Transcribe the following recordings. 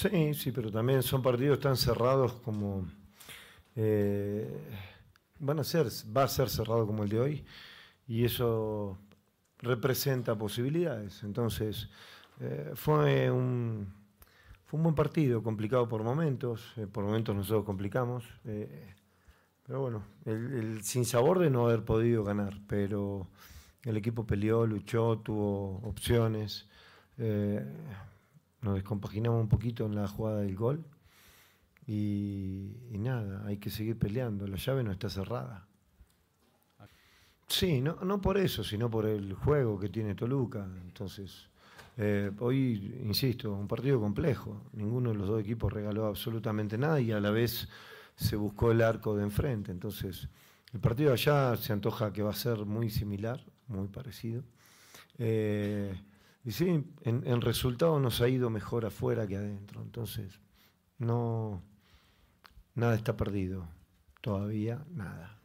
Sí, sí, pero también son partidos tan cerrados como... Eh, van a ser, va a ser cerrado como el de hoy y eso representa posibilidades. Entonces, eh, fue, un, buen partido, complicado por momentos, eh, por momentos nosotros complicamos, pero bueno, el, el, sinsabor de no haber podido ganar, pero el equipo peleó, luchó, tuvo opciones nos descompaginamos un poquito en la jugada del gol. Y, nada, hay que seguir peleando. La llave no está cerrada. Sí, no, por eso, sino por el juego que tiene Toluca. Entonces, eh, hoy, insisto, un partido complejo. Ninguno de los dos equipos regaló absolutamente nada y a la vez se buscó el arco de enfrente. Entonces, el partido allá se antoja que va a ser muy similar, muy parecido. Eh, y sí, en, resultado nos ha ido mejor afuera que adentro. Entonces, no, nada está perdido. Todavía nada.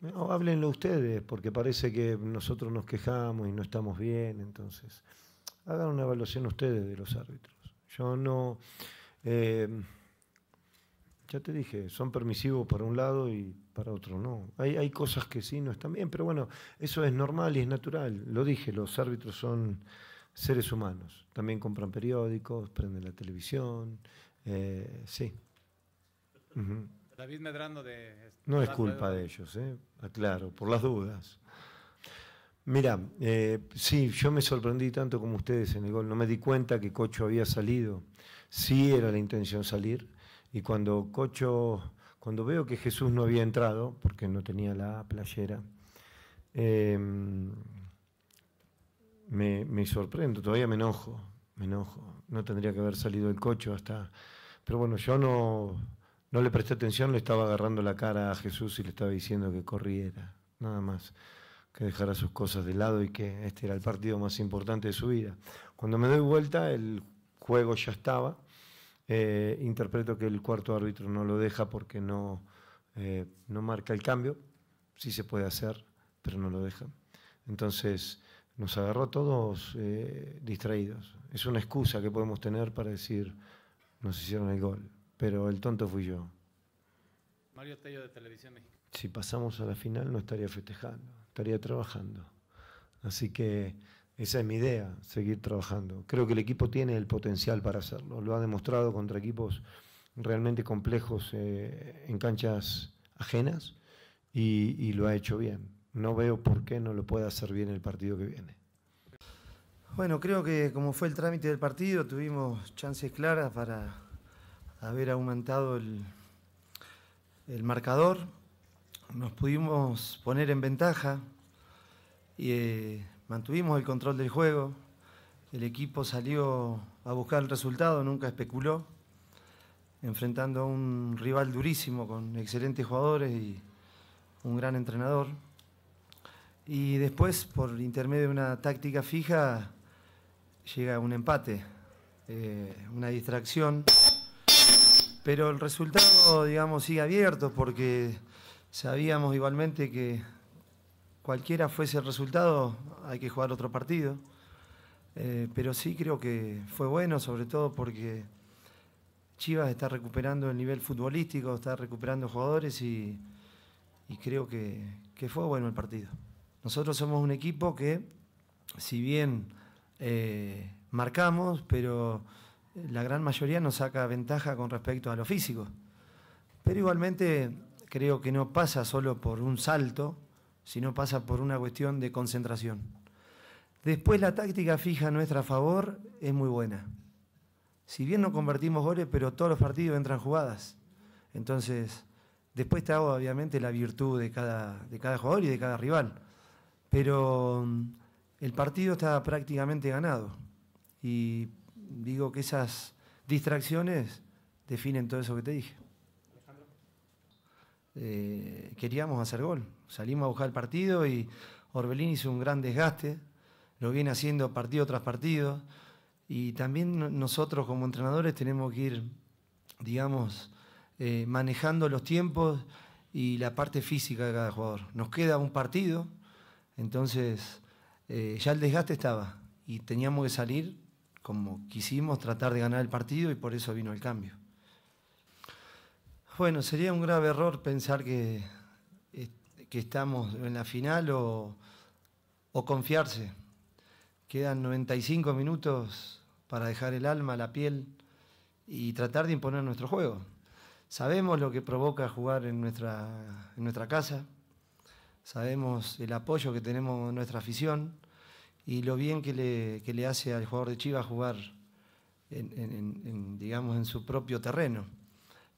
No, háblenlo ustedes, porque parece que nosotros nos quejamos y no estamos bien. Entonces, hagan una evaluación ustedes de los árbitros. Yo no. Eh, ya te dije, son permisivos para un lado y para otro no. Hay, hay cosas que sí no están bien, pero bueno, eso es normal y es natural. Lo dije, los árbitros son seres humanos. También compran periódicos, prenden la televisión. Eh, sí. David de... No es culpa de ellos, eh, aclaro, por las dudas. Mira, eh, sí, yo me sorprendí tanto como ustedes en el gol. No me di cuenta que Cocho había salido. Sí era la intención salir. Y cuando Cocho, cuando veo que Jesús no había entrado, porque no tenía la playera, em, me, sorprendo, todavía me enojo, me enojo. No tendría que haber salido el cocho hasta... Pero bueno, yo no, no le presté atención, le estaba agarrando la cara a Jesús y le estaba diciendo que corriera, nada más, que dejara sus cosas de lado y que este era el partido más importante de su vida. Cuando me doy vuelta, el juego ya estaba eh, interpreto que el cuarto árbitro no lo deja porque no, eh, no marca el cambio. Sí se puede hacer, pero no lo deja. Entonces nos agarró todos eh, distraídos. Es una excusa que podemos tener para decir, nos hicieron el gol, pero el tonto fui yo. Mario Tello de Televisión México. Si pasamos a la final no estaría festejando, estaría trabajando. Así que esa es mi idea, seguir trabajando. Creo que el equipo tiene el potencial para hacerlo. Lo ha demostrado contra equipos realmente complejos eh, en canchas ajenas y, lo ha hecho bien. No veo por qué no lo pueda hacer bien el partido que viene. Bueno, creo que como fue el trámite del partido, tuvimos chances claras para haber aumentado el, marcador. Nos pudimos poner en ventaja y. Eh, mantuvimos el control del juego, el equipo salió a buscar el resultado, nunca especuló, enfrentando a un rival durísimo con excelentes jugadores y un gran entrenador. Y después, por intermedio de una táctica fija, llega un empate, eh, una distracción. Pero el resultado, digamos, sigue abierto porque sabíamos igualmente que cualquiera fuese el resultado, hay que jugar otro partido. Eh, pero sí creo que fue bueno, sobre todo porque Chivas está recuperando el nivel futbolístico, está recuperando jugadores y, creo que, fue bueno el partido. Nosotros somos un equipo que, si bien eh, marcamos, pero la gran mayoría nos saca ventaja con respecto a lo físico. Pero igualmente creo que no pasa solo por un salto, no pasa por una cuestión de concentración. Después la táctica fija a nuestra favor es muy buena. Si bien no convertimos goles, pero todos los partidos entran jugadas. Entonces, después está obviamente la virtud de cada, de cada jugador y de cada rival. Pero mm, el partido está prácticamente ganado. Y digo que esas distracciones definen todo eso que te dije. Eh, queríamos hacer gol. Salimos a buscar el partido y Orbelín hizo un gran desgaste, lo viene haciendo partido tras partido. Y también nosotros como entrenadores tenemos que ir, digamos, eh, manejando los tiempos y la parte física de cada jugador. Nos queda un partido, entonces eh, ya el desgaste estaba y teníamos que salir como quisimos, tratar de ganar el partido y por eso vino el cambio. Bueno, sería un grave error pensar que, eh, que estamos en la final o, confiarse. Quedan 95 minutos para dejar el alma, la piel y tratar de imponer nuestro juego. Sabemos lo que provoca jugar en nuestra, en nuestra casa, sabemos el apoyo que tenemos en nuestra afición y lo bien que le, hace al jugador de Chivas jugar digamos, en su propio terreno.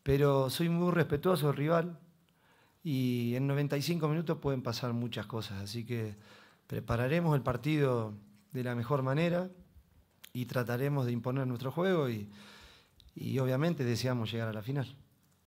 Pero soy muy respetuoso del rival y en 95 minutos pueden pasar muchas cosas. Así que prepararemos el partido de la mejor manera y trataremos de imponer nuestro juego y, y obviamente deseamos llegar a la final.